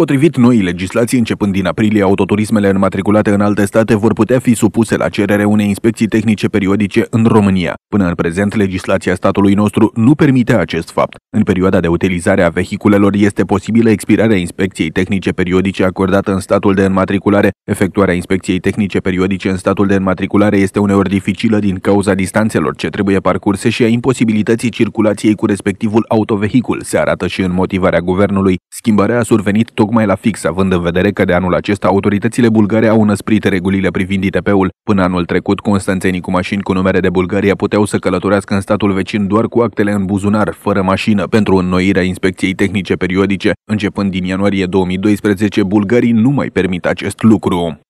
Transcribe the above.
Potrivit noii legislații, începând din aprilie, autoturismele înmatriculate în alte state vor putea fi supuse la cerere unei inspecții tehnice periodice în România. Până în prezent, legislația statului nostru nu permite acest fapt. În perioada de utilizare a vehiculelor este posibilă expirarea inspecției tehnice periodice acordată în statul de înmatriculare. Efectuarea inspecției tehnice periodice în statul de înmatriculare este uneori dificilă din cauza distanțelor ce trebuie parcurse și a imposibilității circulației cu respectivul autovehicul, se arată și în motivarea guvernului. Schimbarea a survenit tocmai la fix, având în vedere că de anul acesta autoritățile bulgare au năsprit regulile privind ITP-ul. Până anul trecut, constanțenii cu mașini cu numere de Bulgaria puteau să călătorească în statul vecin doar cu actele în buzunar, fără mașină, pentru înnoirea inspecției tehnice periodice. Începând din ianuarie 2012, bulgarii nu mai permit acest lucru.